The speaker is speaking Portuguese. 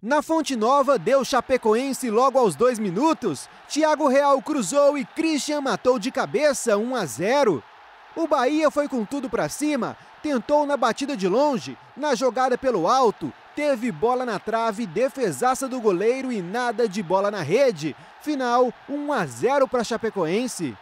Na Fonte Nova, deu Chapecoense logo aos dois minutos. Thiago Real cruzou e Christian matou de cabeça 1 a 0. O Bahia foi com tudo para cima, tentou na batida de longe, na jogada pelo alto, teve bola na trave, defesaça do goleiro e nada de bola na rede. Final 1 a 0 para Chapecoense.